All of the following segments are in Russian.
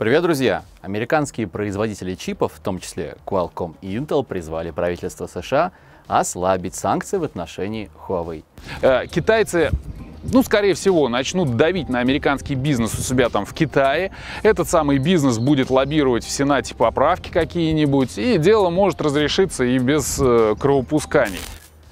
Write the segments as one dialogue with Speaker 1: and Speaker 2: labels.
Speaker 1: Привет, друзья! Американские производители чипов, в том числе Qualcomm и Intel, призвали правительство США ослабить санкции в отношении Huawei. Э, китайцы ну, скорее всего, начнут давить на американский бизнес у себя там в Китае. Этот самый бизнес будет лоббировать в Сенате поправки какие-нибудь, и дело может разрешиться и без э, кровопусканий.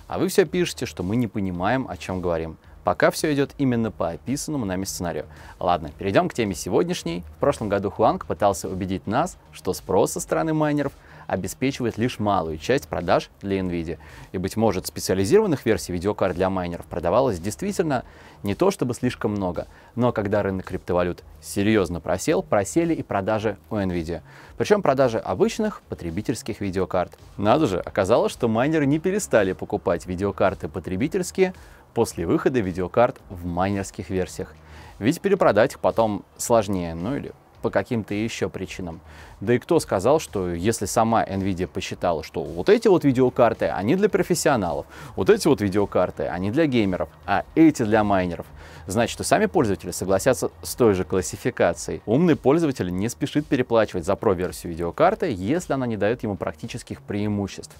Speaker 1: А вы все пишете, что мы не понимаем, о чем говорим. Пока все идет именно по описанному нами сценарию. Ладно, перейдем к теме сегодняшней. В прошлом году Хуанг пытался убедить нас, что спрос со стороны майнеров обеспечивает лишь малую часть продаж для NVIDIA. И, быть может, специализированных версий видеокарт для майнеров продавалось действительно не то чтобы слишком много, но когда рынок криптовалют серьезно просел, просели и продажи у NVIDIA. Причем продажи обычных потребительских видеокарт. Надо же, оказалось, что майнеры не перестали покупать видеокарты потребительские, после выхода видеокарт в майнерских версиях. Ведь перепродать их потом сложнее, ну или по каким-то еще причинам. Да и кто сказал, что если сама Nvidia посчитала, что вот эти вот видеокарты, они для профессионалов, вот эти вот видеокарты, они для геймеров, а эти для майнеров, значит что сами пользователи согласятся с той же классификацией. Умный пользователь не спешит переплачивать за про-версию видеокарты, если она не дает ему практических преимуществ.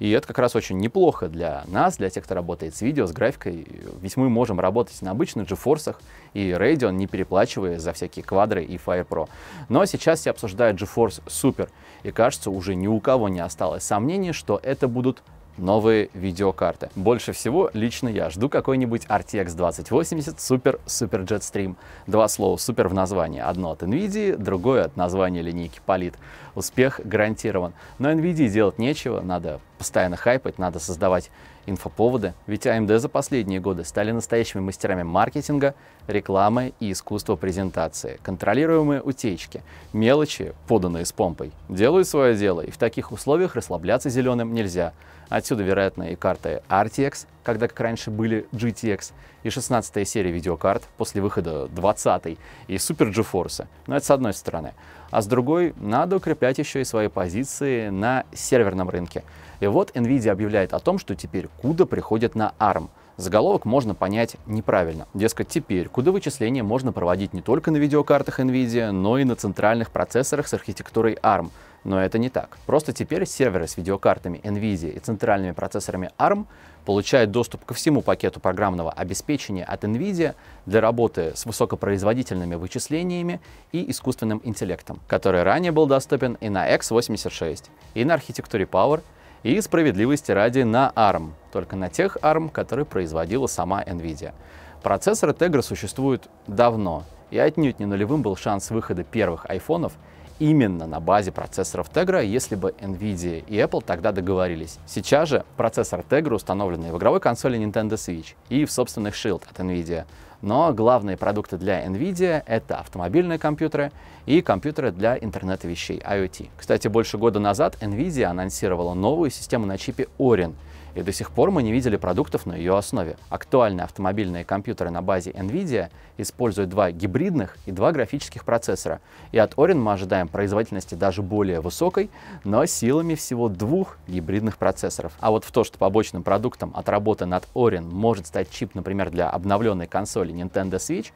Speaker 1: И это как раз очень неплохо для нас, для тех, кто работает с видео, с графикой. Ведь мы можем работать на обычных GeForce и Radeon, не переплачивая за всякие квадры и Fire Pro. Но сейчас все обсуждают GeForce Super. И кажется, уже ни у кого не осталось сомнений, что это будут новые видеокарты. Больше всего лично я жду какой-нибудь RTX 2080 Super Super Jetstream. Два слова «супер» в названии. Одно от NVIDIA, другое от названия линейки Polit. Успех гарантирован. Но NVIDIA делать нечего, надо постоянно хайпать, надо создавать инфоповоды. Ведь AMD а за последние годы стали настоящими мастерами маркетинга, рекламы и искусства презентации. Контролируемые утечки, мелочи, поданные с помпой, делают свое дело, и в таких условиях расслабляться зеленым нельзя. Отсюда, вероятно, и карты RTX когда, как раньше, были GTX, и 16 серия видеокарт после выхода 20 и Super GeForce. Но ну, это с одной стороны. А с другой, надо укреплять еще и свои позиции на серверном рынке. И вот NVIDIA объявляет о том, что теперь CUDA приходит на ARM. Заголовок можно понять неправильно. Дескать, теперь куда вычисления можно проводить не только на видеокартах NVIDIA, но и на центральных процессорах с архитектурой ARM — но это не так. Просто теперь серверы с видеокартами NVIDIA и центральными процессорами ARM получают доступ ко всему пакету программного обеспечения от NVIDIA для работы с высокопроизводительными вычислениями и искусственным интеллектом, который ранее был доступен и на x86, и на архитектуре Power, и справедливости ради на ARM, только на тех ARM, которые производила сама NVIDIA. Процессоры Tegra существуют давно, и отнюдь не нулевым был шанс выхода первых айфонов именно на базе процессоров Tegra, если бы NVIDIA и Apple тогда договорились. Сейчас же процессор Tegra установлены в игровой консоли Nintendo Switch и в собственных Shield от NVIDIA. Но главные продукты для NVIDIA — это автомобильные компьютеры и компьютеры для интернета вещей IoT. Кстати, больше года назад NVIDIA анонсировала новую систему на чипе Orin — и до сих пор мы не видели продуктов на ее основе. Актуальные автомобильные компьютеры на базе NVIDIA используют два гибридных и два графических процессора, и от Orin мы ожидаем производительности даже более высокой, но силами всего двух гибридных процессоров. А вот в то, что побочным продуктом от работы над Orin может стать чип, например, для обновленной консоли Nintendo Switch,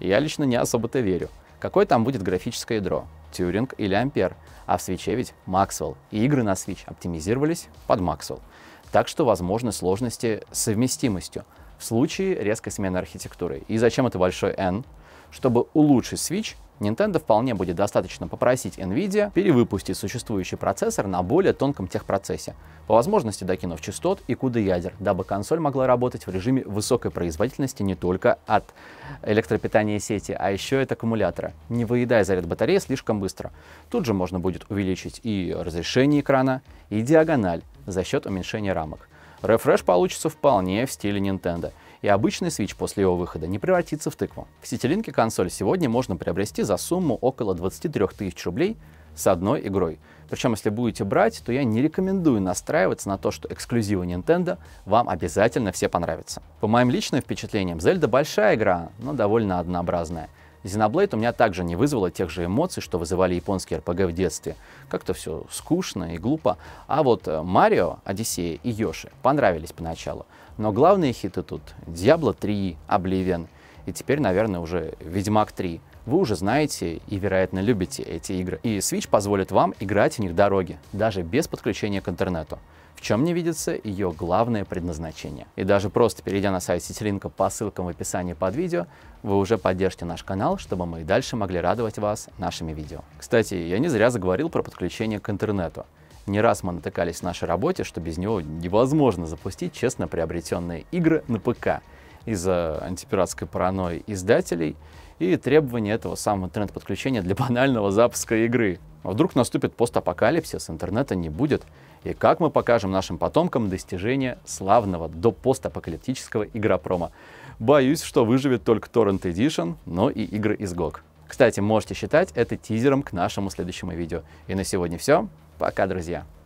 Speaker 1: я лично не особо-то верю. Какое там будет графическое ядро? Тюринг или Ампер? А в свече ведь Максвелл. И игры на Switch оптимизировались под Максвелл. Так что возможны сложности с совместимостью в случае резкой смены архитектуры. И зачем это большой N? Чтобы улучшить Switch, Nintendo вполне будет достаточно попросить Nvidia перевыпустить существующий процессор на более тонком техпроцессе, по возможности докинув частот и куды ядер, дабы консоль могла работать в режиме высокой производительности не только от электропитания сети, а еще и от аккумулятора, не выедая заряд батареи слишком быстро. Тут же можно будет увеличить и разрешение экрана, и диагональ за счет уменьшения рамок. Рефреш получится вполне в стиле Nintendo — и обычный Switch после его выхода не превратится в тыкву. В Сетелинке консоль сегодня можно приобрести за сумму около 23 тысяч рублей с одной игрой. Причем, если будете брать, то я не рекомендую настраиваться на то, что эксклюзивы Nintendo вам обязательно все понравятся. По моим личным впечатлениям, Zelda большая игра, но довольно однообразная. Xenoblade у меня также не вызвало тех же эмоций, что вызывали японские RPG в детстве. Как-то все скучно и глупо. А вот э, Марио, Одиссея и Йоши понравились поначалу. Но главные хиты тут Diablo 3, Oblivion и теперь, наверное, уже Ведьмак 3. Вы уже знаете и, вероятно, любите эти игры. И Switch позволит вам играть в них дороги, даже без подключения к интернету в чем не видится ее главное предназначение. И даже просто перейдя на сайт Ситилинка по ссылкам в описании под видео, вы уже поддержите наш канал, чтобы мы и дальше могли радовать вас нашими видео. Кстати, я не зря заговорил про подключение к интернету. Не раз мы натыкались в нашей работе, что без него невозможно запустить честно приобретенные игры на ПК – из-за антипиратской паранойи издателей и требования этого самого интернет-подключения для банального запуска игры. А вдруг наступит постапокалипсис, интернета не будет, и как мы покажем нашим потомкам достижение славного до постапокалиптического игропрома? Боюсь, что выживет только Torrent Edition, но и игры из GOG. Кстати, можете считать это тизером к нашему следующему видео. И на сегодня все. Пока, друзья!